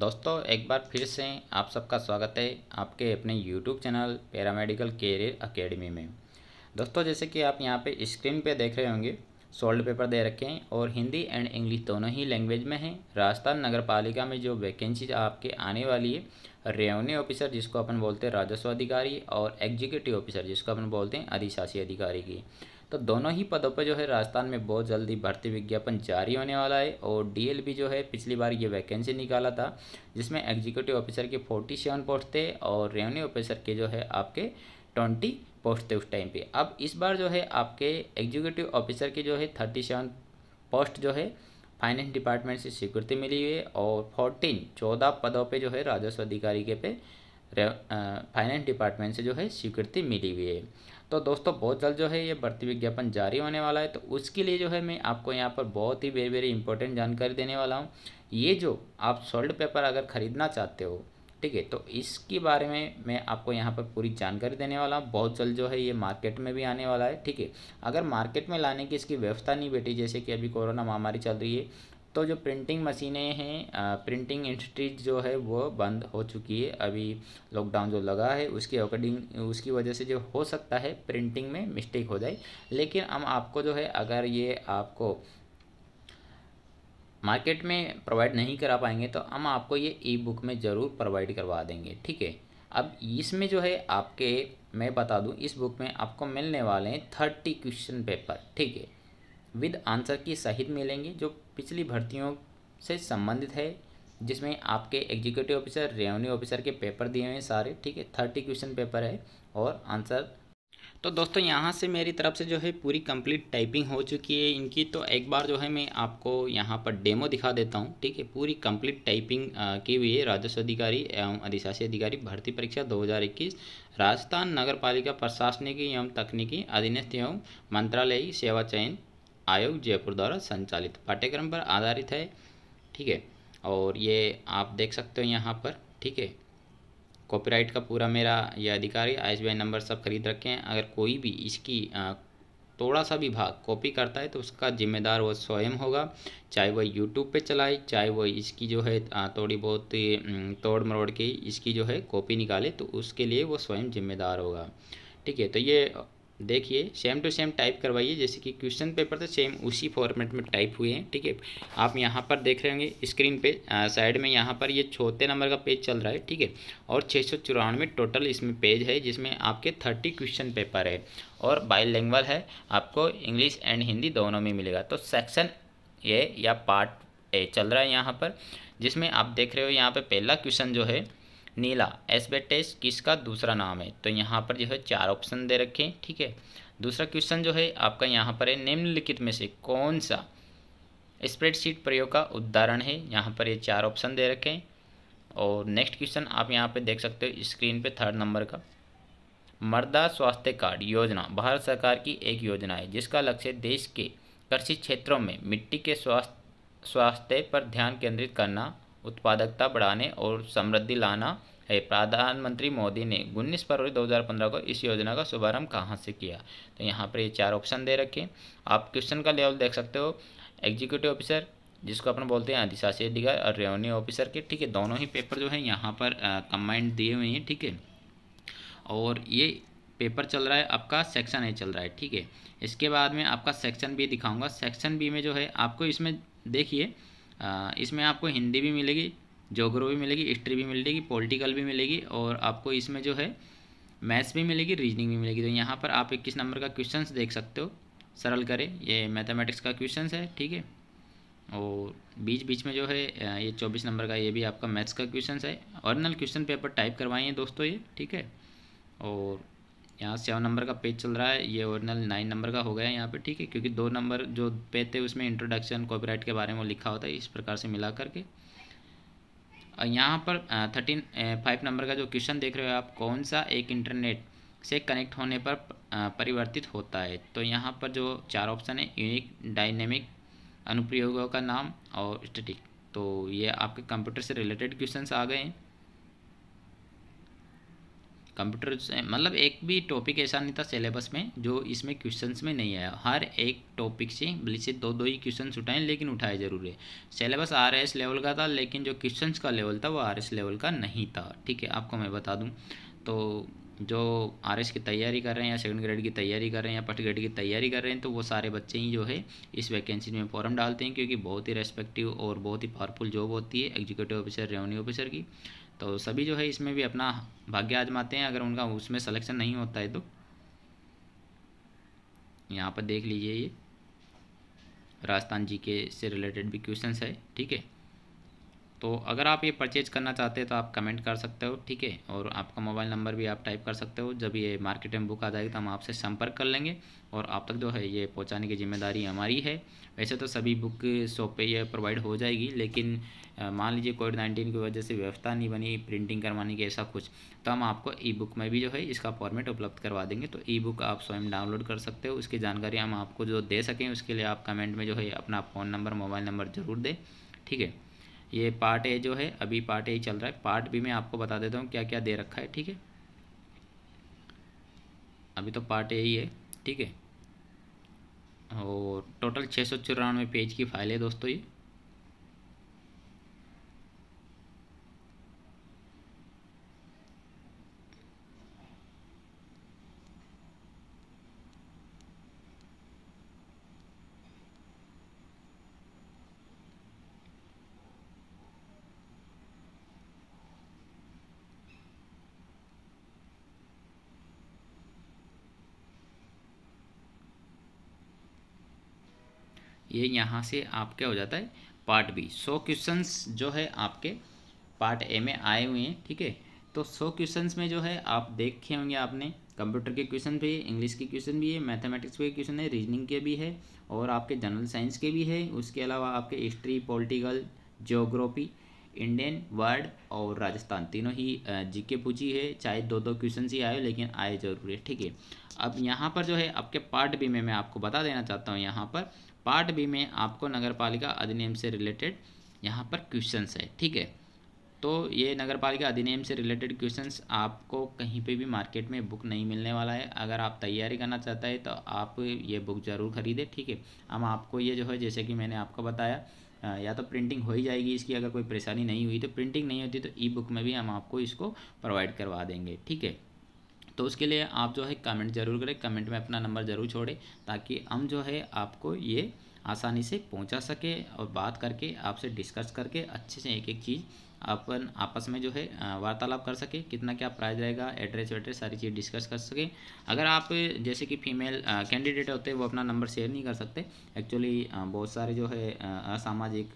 दोस्तों एक बार फिर से आप सबका स्वागत है आपके अपने YouTube channel paramedical career academy में दोस्तों जैसे कि आप यहाँ पे स्क्रीन पे देख रहे होंगे सोल्ड पेपर दे रखे हैं और हिंदी एंड इंग्लिश दोनों ही लैंग्वेज में हैं राजस्थान नगर पालिका में जो वैकेंसी आपके आने वाली है रेवन्यू ऑफिसर जिसको अपन बोलते हैं राजस्व अधिकारी और एग्जीक्यूटिव ऑफिसर जिसको अपन बोलते हैं अधिशासी अधिकारी की तो दोनों ही पदों पर जो है राजस्थान में बहुत जल्दी भर्ती विज्ञापन जारी होने वाला है और डीएलबी जो है पिछली बार ये वैकेंसी निकाला था जिसमें एग्जीक्यूटिव ऑफिसर के फोर्टी सेवन पोस्ट थे और रेवन्यू ऑफिसर के जो है आपके ट्वेंटी पोस्ट थे उस टाइम पे अब इस बार जो है आपके एग्जीक्यूटिव ऑफिसर के जो है थर्टी सेवन पोस्ट जो है फाइनेंस डिपार्टमेंट से स्वीकृति मिली हुई है और फोर्टीन चौदह पदों पर जो है राजस्व अधिकारी के पे फाइनेंस डिपार्टमेंट से जो है स्वीकृति मिली हुई है तो दोस्तों बहुत जल्द जो है ये भर्ती विज्ञापन जारी होने वाला है तो उसके लिए जो है मैं आपको यहाँ पर बहुत ही वेरी वेरी इंपॉर्टेंट जानकारी देने वाला हूँ ये जो आप सोल्ड पेपर अगर ख़रीदना चाहते हो ठीक है तो इसके बारे में मैं आपको यहाँ पर पूरी जानकारी देने वाला हूँ बहुत जल्द जो है ये मार्केट में भी आने वाला है ठीक है अगर मार्केट में लाने की इसकी व्यवस्था नहीं बैठी जैसे कि अभी कोरोना महामारी चल रही है तो जो प्रिंटिंग मशीनें हैं प्रिंटिंग इंडस्ट्रीज जो है वो बंद हो चुकी है अभी लॉकडाउन जो लगा है उसके अकॉर्डिंग उसकी वजह से जो हो सकता है प्रिंटिंग में मिस्टेक हो जाए लेकिन हम आपको जो है अगर ये आपको मार्केट में प्रोवाइड नहीं करा पाएंगे तो हम आपको ये ई बुक में ज़रूर प्रोवाइड करवा देंगे ठीक है अब इसमें जो है आपके मैं बता दूं इस बुक में आपको मिलने वाले हैं थर्टी क्वेश्चन पेपर ठीक है विद आंसर की सहित मिलेंगे जो पिछली भर्तियों से संबंधित है जिसमें आपके एग्जीक्यूटिव ऑफिसर रेवेन्यू ऑफिसर के पेपर दिए हुए हैं सारे ठीक है थर्टी क्वेश्चन पेपर है और आंसर तो दोस्तों यहाँ से मेरी तरफ से जो है पूरी कंप्लीट टाइपिंग हो चुकी है इनकी तो एक बार जो है मैं आपको यहाँ पर डेमो दिखा देता हूँ ठीक है पूरी कंप्लीट टाइपिंग की हुई है राजस्व अधिकारी एवं अधिशासी अधिकारी भर्ती परीक्षा 2021 राजस्थान नगर पालिका प्रशासनिकी एवं तकनीकी अधीनस्थ एवं मंत्रालय सेवा चयन आयोग जयपुर द्वारा संचालित पाठ्यक्रम पर आधारित है ठीक है और ये आप देख सकते हो यहाँ पर ठीक है कॉपीराइट का पूरा मेरा यह अधिकार है आई नंबर सब खरीद रखे हैं अगर कोई भी इसकी थोड़ा सा भी भाग कॉपी करता है तो उसका जिम्मेदार वो स्वयं होगा चाहे वह यूट्यूब पे चलाए चाहे वह इसकी जो है थोड़ी बहुत तोड़ मरोड़ के इसकी जो है कॉपी निकाले तो उसके लिए वो स्वयं जिम्मेदार होगा ठीक है तो ये देखिए सेम टू सेम टाइप करवाइए जैसे कि क्वेश्चन पेपर तो सेम उसी फॉर्मेट में टाइप हुए हैं ठीक है आप यहाँ पर देख रहे होंगे स्क्रीन पे साइड में यहाँ पर ये छोटे नंबर का पेज चल रहा है ठीक है और छः सौ चौरानवे टोटल इसमें पेज है जिसमें आपके थर्टी क्वेश्चन पेपर है और लैंग्वेज है आपको इंग्लिश एंड हिंदी दोनों में मिलेगा तो सेक्शन ए या पार्ट ए चल रहा है यहाँ पर जिसमें आप देख रहे हो यहाँ पर पहला क्वेश्चन जो है नीला एस्बेटेस किसका दूसरा नाम है तो यहाँ पर जो है चार ऑप्शन दे रखे ठीक है दूसरा क्वेश्चन जो है आपका यहाँ पर है निम्नलिखित में से कौन सा स्प्रेडशीट प्रयोग का उदाहरण है यहाँ पर ये यह चार ऑप्शन दे रखे हैं और नेक्स्ट क्वेश्चन आप यहाँ पर देख सकते हो स्क्रीन पर थर्ड नंबर का मर्दा स्वास्थ्य कार्ड योजना भारत सरकार की एक योजना है जिसका लक्ष्य देश के कृषि क्षेत्रों में मिट्टी के स्वास्थ्य स्वास्थ्य पर ध्यान केंद्रित करना उत्पादकता बढ़ाने और समृद्धि लाना है प्रधानमंत्री मोदी ने उन्नीस फरवरी 2015 को इस योजना का शुभारंभ कहाँ से किया तो यहाँ पर ये चार ऑप्शन दे रखे आप क्वेश्चन का लेवल देख सकते हो एग्जीक्यूटिव ऑफिसर जिसको अपन बोलते हैं अधिशासी अधिकार और रेवेन्यू ऑफिसर के ठीक है दोनों ही पेपर जो है यहाँ पर कम्बाइंड दिए हुए हैं ठीक है और ये पेपर चल रहा है आपका सेक्शन ए चल रहा है ठीक है इसके बाद में आपका सेक्शन बी दिखाऊंगा सेक्शन बी में जो है आपको इसमें देखिए इसमें आपको हिंदी भी मिलेगी जोग्रो भी मिलेगी हिस्ट्री भी मिलेगी पॉलिटिकल भी मिलेगी और आपको इसमें जो है मैथ्स भी मिलेगी रीजनिंग भी मिलेगी तो यहाँ पर आप इक्कीस नंबर का क्वेश्चन देख सकते हो सरल करें ये मैथमेटिक्स का क्वेश्चन है ठीक है और बीच बीच में जो है ये चौबीस नंबर का ये भी आपका मैथ्स का क्वेश्चन है ऑरिजिनल क्वेश्चन पेपर टाइप करवाइए दोस्तों ये ठीक है और यहाँ सेवन नंबर का पेज चल रहा है ये ओरिजिनल नाइन नंबर का हो गया है यहाँ पे ठीक है क्योंकि दो नंबर जो पेज थे उसमें इंट्रोडक्शन कॉपीराइट के बारे में लिखा होता है इस प्रकार से मिला करके और यहाँ पर थर्टीन फाइव नंबर का जो क्वेश्चन देख रहे हो आप कौन सा एक इंटरनेट से कनेक्ट होने पर परिवर्तित होता है तो यहाँ पर जो चार ऑप्शन है यूनिक डायनेमिक अनुप्रयोगों का नाम और स्टेटिक तो ये आपके कंप्यूटर से रिलेटेड क्वेश्चन आ गए हैं कंप्यूटर मतलब एक भी टॉपिक ऐसा नहीं था सिलेबस में जो इसमें क्वेश्चंस में नहीं आया हर एक टॉपिक से भले से दो दो ही क्वेश्चंस उठाएं लेकिन उठाए ज़रूर है सिलेबस आर एस लेवल का था लेकिन जो क्वेश्चंस का लेवल था वो आर एस लेवल का नहीं था ठीक है आपको मैं बता दूँ तो जो आर की तैयारी कर रहे हैं या सेकंड ग्रेड की तैयारी कर रहे हैं या फर्स्ट ग्रेड की तैयारी कर रहे हैं तो वो सारे बच्चे ही जो है इस वैकेंसी में फॉर्म डालते हैं क्योंकि बहुत ही रेस्पेक्टिव और बहुत ही पावरफुल जॉब होती है एग्जीक्यूटिव ऑफिसर रेवेन्यू ऑफिसर की तो सभी जो है इसमें भी अपना भाग्य आजमाते हैं अगर उनका उसमें सलेक्शन नहीं होता है तो यहाँ पर देख लीजिए ये राजस्थान जी के से रिलेटेड भी क्वेश्चन है ठीक है तो अगर आप ये परचेज करना चाहते हैं तो आप कमेंट कर सकते हो ठीक है और आपका मोबाइल नंबर भी आप टाइप कर सकते हो जब ये मार्केट में बुक आ जाएगी तो हम आपसे संपर्क कर लेंगे और आप तक जो है ये पहुंचाने की जिम्मेदारी हमारी है वैसे तो सभी बुक शॉप पे ये प्रोवाइड हो जाएगी लेकिन मान लीजिए कोविड नाइन्टीन की वजह से व्यवस्था नहीं बनी प्रिंटिंग करवाने की ऐसा कुछ तो हम आपको ई बुक में भी जो है इसका फॉर्मेट उपलब्ध करवा देंगे तो ई बुक आप स्वयं डाउनलोड कर सकते हो उसकी जानकारी हम आपको जो दे सकें उसके लिए आप कमेंट में जो है अपना फ़ोन नंबर मोबाइल नंबर ज़रूर दें ठीक है ये पार्ट ए जो है अभी पार्ट ए चल रहा है पार्ट बी में आपको बता देता हूँ क्या क्या दे रखा है ठीक है अभी तो पार्ट ए ही है ठीक है और टोटल छः सौ चौरानवे पेज की फाइल है दोस्तों ये ये यहाँ से आपके हो जाता है पार्ट बी सौ क्वेश्चंस जो है आपके पार्ट ए में आए हुए हैं ठीक है तो सौ क्वेश्चंस में जो है आप देखे होंगे आपने कंप्यूटर के क्वेश्चन भी है इंग्लिश के क्वेश्चन भी है मैथमेटिक्स के क्वेश्चन है रीजनिंग के भी है और आपके जनरल साइंस के भी है उसके अलावा आपके history political geography Indian world और राजस्थान तीनों ही जी के पूछी है चाहे दो दो क्वेश्चन ही आए लेकिन आए जरूरी है ठीक है अब यहाँ पर जो है आपके पार्ट बी में मैं आपको बता देना चाहता हूँ यहाँ पर पार्ट बी में आपको नगर पालिका अधिनियम से रिलेटेड यहाँ पर क्वेश्चन है ठीक है तो ये नगर पालिका अधिनियम से रिलेटेड क्वेश्चंस आपको कहीं पे भी मार्केट में बुक नहीं मिलने वाला है अगर आप तैयारी करना चाहते हैं तो आप ये बुक ज़रूर खरीदें ठीक है हम आपको ये जो है जैसे कि मैंने आपको बताया या तो प्रिंटिंग हो ही जाएगी इसकी अगर कोई परेशानी नहीं हुई तो प्रिंटिंग नहीं होती तो ई बुक में भी हम आपको इसको प्रोवाइड करवा देंगे ठीक है तो उसके लिए आप जो है कमेंट ज़रूर करें कमेंट में अपना नंबर ज़रूर छोड़ें ताकि हम जो है आपको ये आसानी से पहुंचा सके और बात करके आपसे डिस्कस करके अच्छे से एक एक चीज़ अपन आपस में जो है वार्तालाप कर सके कितना क्या प्राइस रहेगा एड्रेस वेड्रेस सारी चीज़ डिस्कस कर सके अगर आप जैसे कि फीमेल कैंडिडेट होते हैं वो अपना नंबर शेयर नहीं कर सकते एक्चुअली बहुत सारे जो है असामाजिक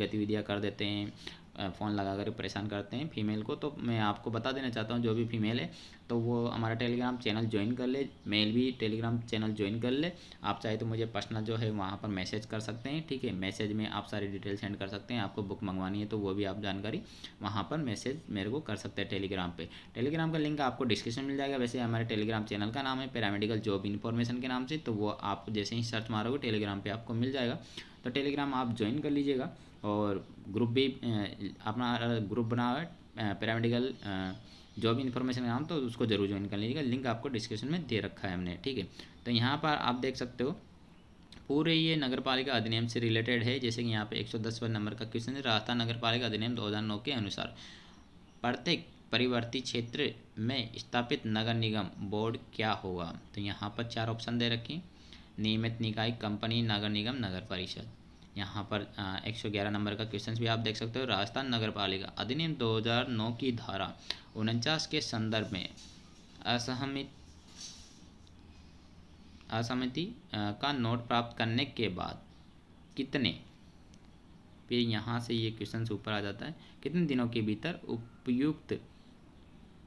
गतिविधियाँ कर देते हैं फ़ोन लगा कर परेशान करते हैं फीमेल को तो मैं आपको बता देना चाहता हूँ जो भी फीमेल है तो वो हमारा टेलीग्राम चैनल ज्वाइन कर ले मेल भी टेलीग्राम चैनल ज्वाइन कर ले आप चाहे तो मुझे पर्सनल जो है वहाँ पर मैसेज कर सकते हैं ठीक है मैसेज में आप सारी डिटेल सेंड कर सकते हैं आपको बुक मंगवानी है तो वो भी आप जानकारी वहाँ पर मैसेज मेरे को कर सकते हैं टेलीग्राम पर टेलीग्राम का लिंक आपको डिस्क्रिप्शन मिल जाएगा वैसे हमारे टेलीग्राम चैनल का नाम है पैरामेडिकल जॉब इन्फॉर्मेशन के नाम से तो वो आप जैसे ही सर्च मारोगे टेलीग्राम पर आपको मिल जाएगा तो टेलीग्राम आप ज्वाइन कर लीजिएगा और ग्रुप भी अपना ग्रुप बना हुआ है पैरामेडिकल जो भी इन्फॉर्मेशन का नाम तो उसको जरूर ज्वाइन कर लीजिएगा लिंक आपको डिस्क्रिप्शन में दे रखा है हमने ठीक है तो यहाँ पर आप देख सकते हो पूरे ये नगर पालिका अधिनियम से रिलेटेड है जैसे कि यहाँ पे 110 दस नंबर का क्वेश्चन है राजस्थान नगर पालिका अधिनियम 2009 के अनुसार प्रत्येक परिवर्ती क्षेत्र में स्थापित नगर निगम बोर्ड क्या होगा तो यहाँ पर चार ऑप्शन दे रखें नियमित निकाय कंपनी नगर निगम नगर परिषद यहाँ पर एक सौ ग्यारह नंबर का क्वेश्चन भी आप देख सकते हो राजस्थान नगर पालिका अधिनियम दो हज़ार नौ की धारा उनचास के संदर्भ में असहमित असहमति का नोट प्राप्त करने के बाद कितने फिर यहाँ से ये क्वेश्चन ऊपर आ जाता है कितने दिनों के भीतर उपयुक्त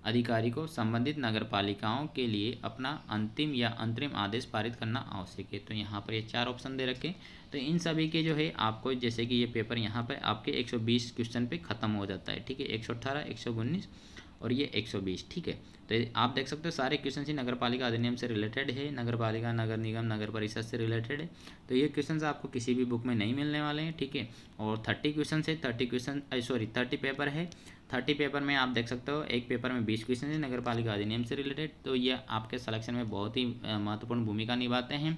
अधिकारी को संबंधित नगर पालिकाओं के लिए अपना अंतिम या अंतरिम आदेश पारित करना आवश्यक है तो यहाँ पर ये यह चार ऑप्शन दे रखे तो इन सभी के जो है आपको जैसे कि ये पेपर यहाँ पर आपके 120 क्वेश्चन पे ख़त्म हो जाता है ठीक है एक सौ और ये 120 ठीक है तो आप देख सकते हो सारे क्वेश्चन ही नगर पालिका अधिनियम से रिलेटेड है नगर पालिका नगर निगम नगर परिषद से रिलेटेड है तो ये क्वेश्चन आपको किसी भी बुक में नहीं मिलने वाले हैं ठीक है और थर्टी क्वेश्चन है thirty question sorry thirty paper है थर्टी पेपर में आप देख सकते हो एक पेपर में बीस क्वेश्चन है नगर पालिका अधिनियम से रिलेटेड तो ये आपके सलेक्शन में बहुत ही महत्वपूर्ण भूमिका निभाते हैं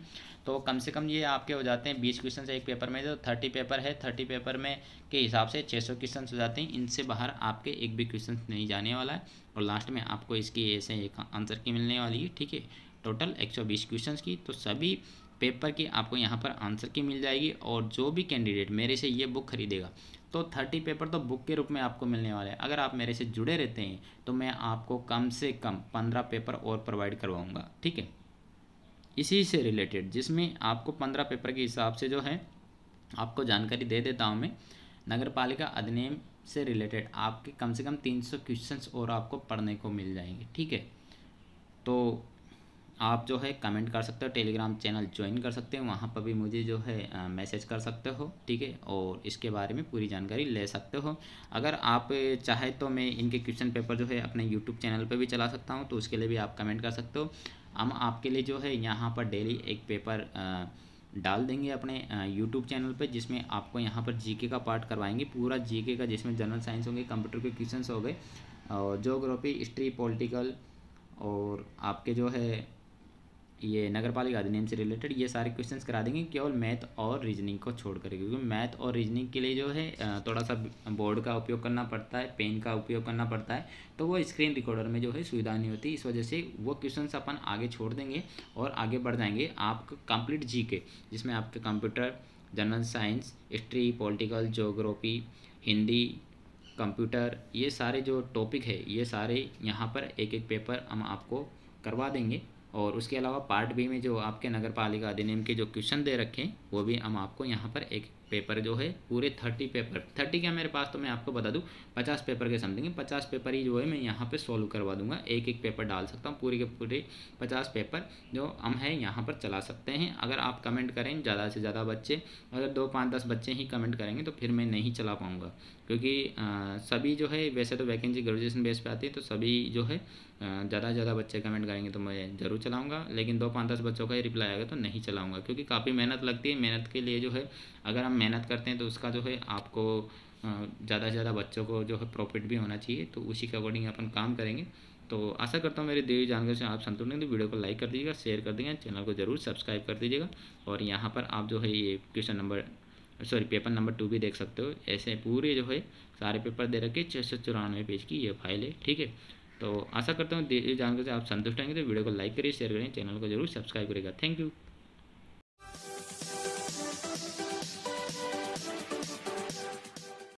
तो कम से कम ये आपके हो जाते हैं बीस क्वेश्चन एक पेपर में तो थर्टी पेपर है थर्टी पेपर में के हिसाब से छः सौ क्वेश्चन हो जाते हैं इनसे बाहर आपके एक भी क्वेश्चन नहीं जाने वाला है और लास्ट में आपको इसकी ऐसे एक आंसर की मिलने वाली है ठीक है टोटल एक सौ बीस क्वेश्चन की तो सभी पेपर की आपको यहाँ पर आंसर की मिल जाएगी और जो भी कैंडिडेट मेरे से ये बुक खरीदेगा तो थर्टी पेपर तो बुक के रूप में आपको मिलने वाले हैं अगर आप मेरे से जुड़े रहते हैं तो मैं आपको कम से कम पंद्रह पेपर और प्रोवाइड करवाऊँगा ठीक है इसी से रिलेटेड जिसमें आपको पंद्रह पेपर के हिसाब से जो है आपको जानकारी दे देता हूँ मैं नगर पालिका अधिनियम से रिलेटेड आपके कम से कम तीन सौ क्वेश्चन और आपको पढ़ने को मिल जाएंगे ठीक है तो आप जो है कमेंट कर सकते हो टेलीग्राम चैनल ज्वाइन कर सकते हो वहाँ पर भी मुझे जो है मैसेज कर सकते हो ठीक है और इसके बारे में पूरी जानकारी ले सकते हो अगर आप चाहे तो मैं इनके क्वेश्चन पेपर जो है अपने यूट्यूब चैनल पर भी चला सकता हूँ तो उसके लिए भी आप कमेंट कर सकते हो हम आपके लिए जो है यहाँ पर डेली एक पेपर डाल देंगे अपने यूट्यूब चैनल पर जिसमें आपको यहाँ पर जीके का पार्ट करवाएंगे पूरा जीके का जिसमें जनरल साइंस होंगे कंप्यूटर के क्वेश्चंस हो गए और जोग्राफी हिस्ट्री पॉलिटिकल और आपके जो है ये नगर पालिका अधिनियम से रिलेटेड ये सारे क्वेश्चंस करा देंगे केवल मैथ और रीजनिंग को छोड़ करके क्योंकि मैथ और रीजनिंग के लिए जो है थोड़ा सा बोर्ड का उपयोग करना पड़ता है पेन का उपयोग करना पड़ता है तो वो स्क्रीन रिकॉर्डर में जो है सुविधा नहीं होती इस वजह से वो क्वेश्चन अपन आगे छोड़ देंगे और आगे बढ़ जाएंगे आप कंप्लीट जी के जिसमें आपके computer general science history political geography Hindi computer ये सारे जो टॉपिक है ये सारे यहाँ पर एक एक पेपर हम आपको करवा देंगे और उसके अलावा पार्ट बी में जो आपके नगर पालिका अधिनियम के जो क्वेश्चन दे रखे हैं वो भी हम आपको यहाँ पर एक पेपर जो है पूरे थर्टी पेपर थर्टी क्या मेरे पास तो मैं आपको बता दूँ पचास पेपर के समथिंग पचास पेपर ही जो है मैं यहाँ पर सॉल्व करवा दूंगा एक एक पेपर डाल सकता हूँ पूरे के पूरे पचास पेपर जो हम हैं यहाँ पर चला सकते हैं अगर आप कमेंट करें ज़्यादा से ज़्यादा बच्चे अगर दो पाँच दस बच्चे ही कमेंट करेंगे तो फिर मैं नहीं चला पाऊँगा क्योंकि सभी जो है वैसे तो वैकेंसी ग्रेजुएशन बेस पर आती है तो सभी जो है ज़्यादा से ज़्यादा बच्चे कमेंट करेंगे तो मैं ज़रूर चलाऊँगा लेकिन दो पाँच दस बच्चों का ही रिप्लाई आएगा तो नहीं चलाऊँगा क्योंकि काफ़ी मेहनत लगती है मेहनत के लिए जो है अगर हम मेहनत करते हैं तो उसका जो है आपको ज़्यादा से ज़्यादा बच्चों को जो है प्रॉफिट भी होना चाहिए तो उसी के अकॉर्डिंग अपन काम करेंगे तो आशा करता हूँ मेरे देवी जानकारी से आप संतुष्ट हैं तो वीडियो को लाइक कर दीजिएगा शेयर कर दीजिएगा चैनल को जरूर सब्सक्राइब कर दीजिएगा और यहाँ पर आप जो है ये question number sorry paper number two भी देख सकते हो ऐसे पूरे जो है सारे पेपर दे रखे छः सौ चौरानवे पेज की ये फाइल है ठीक है तो आशा करता हूँ जानकारी से आप संतुष्ट होंगे तो वीडियो को लाइक करिए शेयर करें चैनल को जरूर सब्सक्राइब करेगा थैंक यू